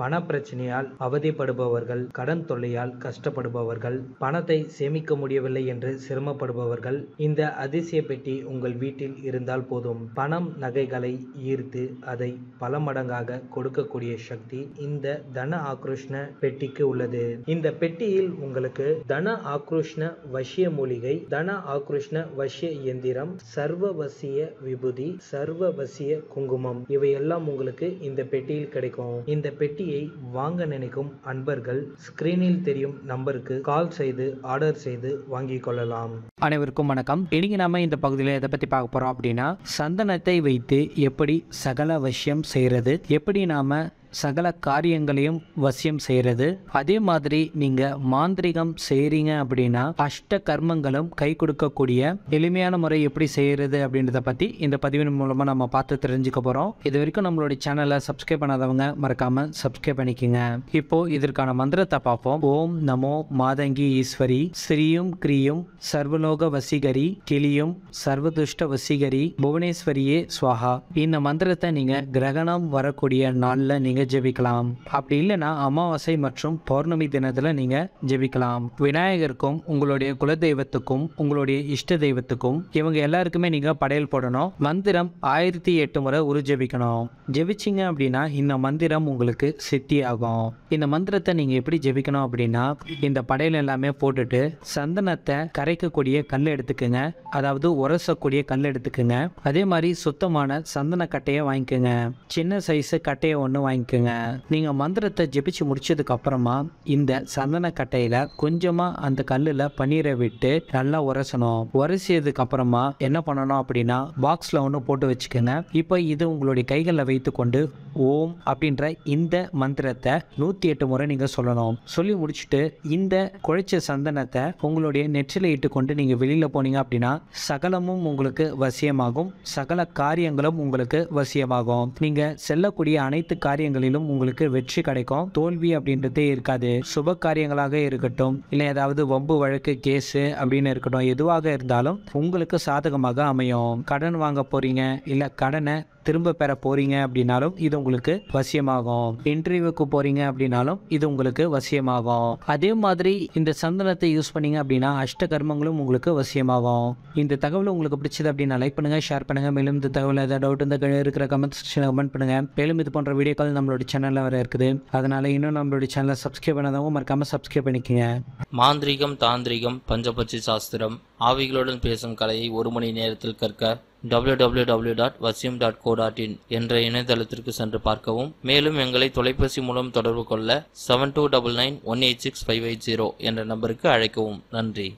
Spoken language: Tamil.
பண பிரச்சனையால் அவதிப்படுபவர்கள் கடன் தொல்லையால் கஷ்டப்படுபவர்கள் பணத்தை சேமிக்க முடியவில்லை என்று சிரமப்படுபவர்கள் இந்த அதிசய பெட்டி உங்கள் வீட்டில் இருந்தால் போதும் பணம் நகைகளை ஈர்த்து அதை பல மடங்காக கொடுக்கக்கூடிய சக்தி இந்த தன ஆக்ரோஷ்ண பெட்டிக்கு உள்ளது இந்த பெட்டியில் உங்களுக்கு தன ஆக்ரோஷ்ண வசிய மூலிகை தன ஆக்ரோஷ்ண வசிய இயந்திரம் சர்வவசிய விபூதி சர்வ வசிய குங்குமம் இவையெல்லாம் உங்களுக்கு இந்த பெட்டியில் கிடைக்கும் இந்த பெட்டி வேட்டியை வாங்க நினைக்கும் அன்பர்கள் ஸ்கிரீனில் தெரியும் நம்பருக்கு கால் செய்து ஆர்டர் செய்து வாங்கிக் கொள்ளலாம் அனைவருக்கும் வணக்கம் இன்னைக்கு நாம இந்த பகுதியில் எதை பற்றி பார்க்க போறோம் அப்படின்னா சந்தனத்தை வைத்து எப்படி சகல விஷயம் செய்கிறது எப்படி நாம சகல காரியங்களையும் வசியம் செய்கிறது அதே மாதிரி நீங்கள் மாந்திரிகம் செய்கிறீங்க அப்படின்னா அஷ்ட கர்மங்களும் கை கொடுக்கக்கூடிய எளிமையான முறை எப்படி செய்கிறது அப்படின்றத பற்றி இந்த பதிவின் மூலமாக நம்ம பார்த்து தெரிஞ்சுக்க போகிறோம் இது வரைக்கும் நம்மளுடைய சேனலை சப்ஸ்கிரைப் பண்ணாதவங்க மறக்காமல் சப்ஸ்கிரைப் பண்ணிக்கோங்க இப்போது இதற்கான மந்திரத்தை பார்ப்போம் ஓம் நமோ மாதங்கி ஈஸ்வரி ஸ்ரீயும் கிரியும் சர்வலோக வசீகரி கிளியும் சர்வதுஷ்ட வசீகரி புவனேஸ்வரியே ஸ்வாஹா இந்த மந்திரத்தை நீங்கள் கிரகணம் வரக்கூடிய நாளில் நீங்கள் நீங்கள் ஜெபிக்கலாம் அப்படி இல்லைன்னா அமாவாசை மற்றும் பௌர்ணமி தினத்தில் நீங்கள் ஜெபிக்கலாம் விநாயகருக்கும் உங்களுடைய குலதெய்வத்துக்கும் உங்களுடைய இஷ்ட தெய்வத்துக்கும் இவங்க எல்லாருக்குமே நீங்கள் படையல் போடணும் மந்திரம் ஆயிரத்தி எட்டு முறை உரு ஜெபிக்கணும் ஜெபிச்சிங்க அப்படின்னா இந்த மந்திரம் உங்களுக்கு சித்தி ஆகும் இந்த மந்திரத்தை நீங்கள் எப்படி ஜெபிக்கணும் அப்படின்னா இந்த படையல் எல்லாமே போட்டுட்டு சந்தனத்தை கரைக்கக்கூடிய கல் எடுத்துக்கோங்க அதாவது உரசக்கூடிய கல் எடுத்துக்கோங்க அதே மாதிரி சுத்தமான சந்தன கட்டையை வாங்கிக்கோங்க சின்ன சைஸு கட்டையை ஒன்று வாங்கிக்கோங்க இருக்குங்க நீங்கள் மந்திரத்தை ஜெபிச்சு முடிச்சதுக்கு அப்புறமா இந்த சந்தன கட்டையில கொஞ்சமாக அந்த கல்லில் பன்னீரை விட்டு நல்லா உரசணும் உரசியதுக்கு அப்புறமா என்ன பண்ணணும் அப்படின்னா பாக்ஸில் ஒன்று போட்டு வச்சுக்கோங்க இப்போ இது உங்களுடைய கைகளில் வைத்துக்கொண்டு ஓம் அப்படின்ற இந்த மந்திரத்தை நூற்றி எட்டு முறை நீங்கள் சொல்லணும் சொல்லி முடிச்சுட்டு இந்த குழைச்ச சந்தனத்தை உங்களுடைய நெற்றில இட்டு கொண்டு நீங்கள் வெளியில் போனீங்க அப்படின்னா சகலமும் உங்களுக்கு வசியமாகும் சகல காரியங்களும் உங்களுக்கு வசியமாகும் நீங்கள் செல்லக்கூடிய அனைத்து காரியங்களும் காரியங்களிலும் உங்களுக்கு வெற்றி கிடைக்கும் தோல்வி அப்படின்றதே இருக்காது சுப காரியங்களாக இருக்கட்டும் இல்லை ஏதாவது வம்பு வழக்கு கேஸு அப்படின்னு இருக்கட்டும் எதுவாக இருந்தாலும் உங்களுக்கு சாதகமாக அமையும் கடன் வாங்க போறீங்க இல்லை கடனை திரும்ப பெற போறீங்க அப்படின்னாலும் இது உங்களுக்கு வசியமாகும் இன்டர்வியூக்கு போறீங்க அப்படின்னாலும் இது உங்களுக்கு வசியமாகும் அதே மாதிரி இந்த சந்தனத்தை யூஸ் பண்ணீங்க அப்படின்னா அஷ்ட கர்மங்களும் உங்களுக்கு வசியமாகும் இந்த தகவல் உங்களுக்கு பிடிச்சது அப்படின்னா லைக் பண்ணுங்க ஷேர் பண்ணுங்கள் மேலும் இந்த தகவல் ஏதாவது டவுட் இந்த இருக்கிற கமெண்ட் செக்ஷன் கமெண்ட் பண்ணுங்கள் மேலும் இது போன்ற வீடியோக்கள் நம்மளோட சேனலில் வர இருக்குது அதனால் இன்னும் நம்மளுடைய சேனலை சப்ஸ்கிரைப் பண்ணாதவங்க மறக்காமல் சப்ஸ்கிரைப் பண்ணிக்கோங்க மாந்திரிகம் தாந்திரிகம் பஞ்சபட்சி சாஸ்திரம் ஆவிகளுடன் பேசும் கலையை ஒரு மணி நேரத்தில் கற்க W W W dot Vasiyam dot co dot in என்ற இணையதளத்திற்கு சென்று பார்க்கவும் மேலும் எங்களை தொலைபேசி மூலம் தொடர்பு கொள்ள seven two double nine one eight six five eight zero என்ற நம்பருக்கு அழைக்கவும் நன்றி